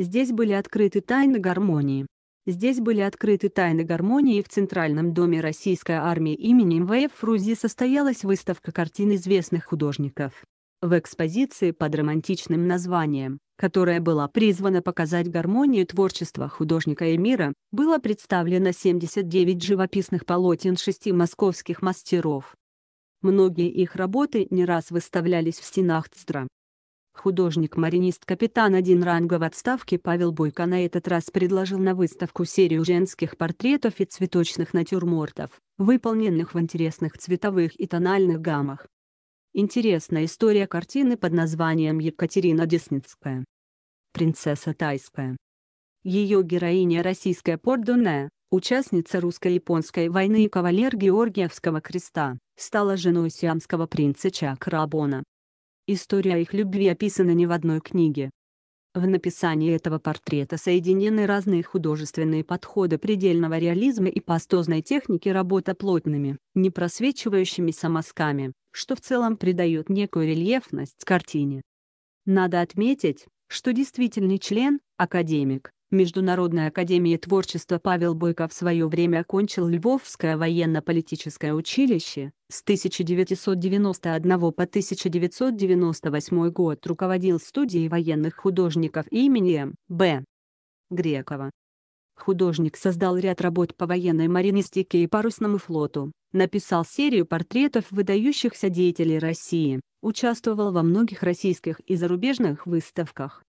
Здесь были открыты тайны гармонии. Здесь были открыты тайны гармонии в Центральном доме Российской армии имени МВФ Фрузи состоялась выставка картин известных художников. В экспозиции под романтичным названием, которая была призвана показать гармонию творчества художника и мира, было представлено 79 живописных полотен шести московских мастеров. Многие их работы не раз выставлялись в стенах ЦТРА. Художник-маринист-капитан один ранга в отставке Павел Бойко на этот раз предложил на выставку серию женских портретов и цветочных натюрмортов, выполненных в интересных цветовых и тональных гаммах. Интересная история картины под названием «Екатерина Десницкая. Принцесса Тайская». Ее героиня российская Пордуне, участница русско-японской войны и кавалер Георгиевского креста, стала женой сиамского принца Чакрабона, История их любви описана не в одной книге. В написании этого портрета соединены разные художественные подходы предельного реализма и пастозной техники работа плотными, не просвечивающимися мазками, что в целом придает некую рельефность картине. Надо отметить, что действительный член, академик, Международной академии творчества Павел Бойко в свое время окончил Львовское военно-политическое училище, с 1991 по 1998 год руководил студией военных художников имени Б. Грекова. Художник создал ряд работ по военной маринистике и парусному флоту, написал серию портретов выдающихся деятелей России, участвовал во многих российских и зарубежных выставках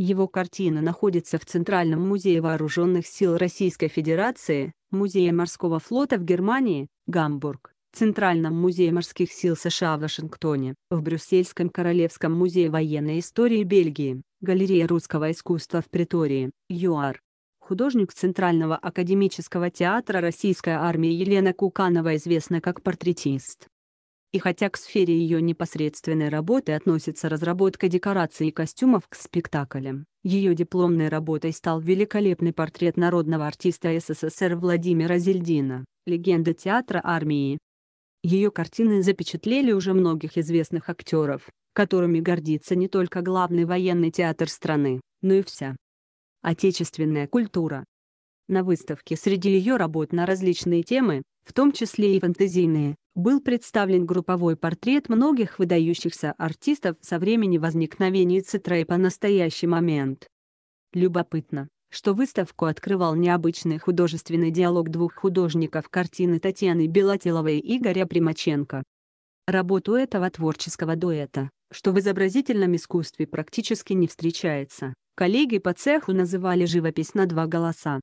его картина находится в Центральном музее Вооруженных сил Российской Федерации, Музее морского флота в Германии, Гамбург, Центральном музее морских сил США в Вашингтоне, в Брюссельском Королевском музее военной истории Бельгии, Галерее русского искусства в Притории, ЮАР. Художник Центрального академического театра Российской армии Елена Куканова известна как портретист. И хотя к сфере ее непосредственной работы относится разработка декораций и костюмов к спектаклям, ее дипломной работой стал великолепный портрет народного артиста СССР Владимира Зельдина, легенда театра армии. Ее картины запечатлели уже многих известных актеров, которыми гордится не только главный военный театр страны, но и вся отечественная культура. На выставке среди ее работ на различные темы, в том числе и фантазийные, был представлен групповой портрет многих выдающихся артистов со времени возникновения Цитрей по настоящий момент. Любопытно, что выставку открывал необычный художественный диалог двух художников картины Татьяны Белотеловой и Игоря Примаченко. Работу этого творческого дуэта, что в изобразительном искусстве практически не встречается, коллеги по цеху называли живопись на два голоса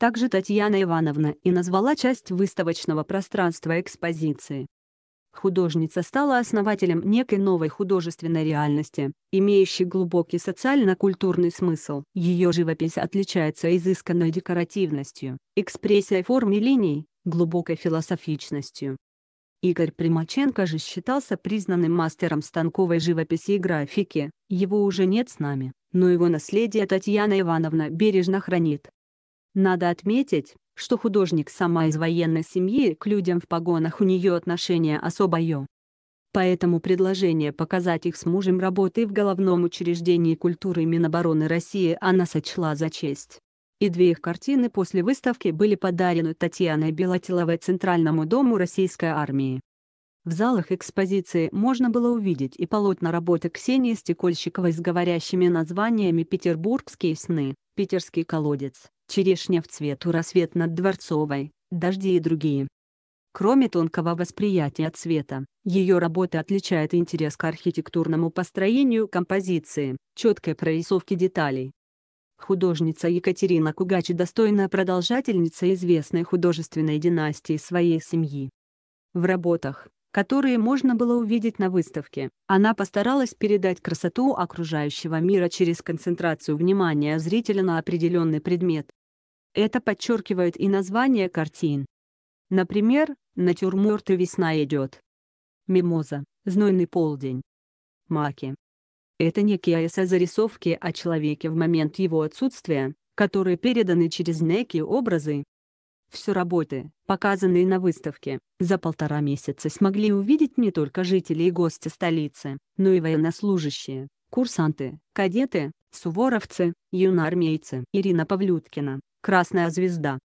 также Татьяна Ивановна и назвала часть выставочного пространства экспозиции. Художница стала основателем некой новой художественной реальности, имеющей глубокий социально-культурный смысл. Ее живопись отличается изысканной декоративностью, экспрессией форм и линий, глубокой философичностью. Игорь Примаченко же считался признанным мастером станковой живописи и графики, его уже нет с нами, но его наследие Татьяна Ивановна бережно хранит. Надо отметить, что художник сама из военной семьи, к людям в погонах у нее отношение особое. Поэтому предложение показать их с мужем работы в Головном учреждении культуры Минобороны России она сочла за честь. И две их картины после выставки были подарены Татьяной Белотиловой Центральному дому Российской армии. В залах экспозиции можно было увидеть и полотна работы Ксении Стекольщиковой с говорящими названиями «Петербургские сны», «Питерский колодец», черешня в цвету рассвет над Дворцовой, дожди и другие. Кроме тонкого восприятия цвета, ее работа отличает интерес к архитектурному построению композиции, четкой прорисовке деталей. Художница Екатерина Кугач достойная продолжательница известной художественной династии своей семьи. В работах, которые можно было увидеть на выставке, она постаралась передать красоту окружающего мира через концентрацию внимания зрителя на определенный предмет, это подчеркивает и название картин. Например, натюрморт и весна идет. Мимоза, знойный полдень. Маки. Это некие эссе-зарисовки а о человеке в момент его отсутствия, которые переданы через некие образы. Все работы, показанные на выставке, за полтора месяца смогли увидеть не только жители и гости столицы, но и военнослужащие, курсанты, кадеты, суворовцы, юноармейцы. Ирина Павлюткина, «Красная звезда».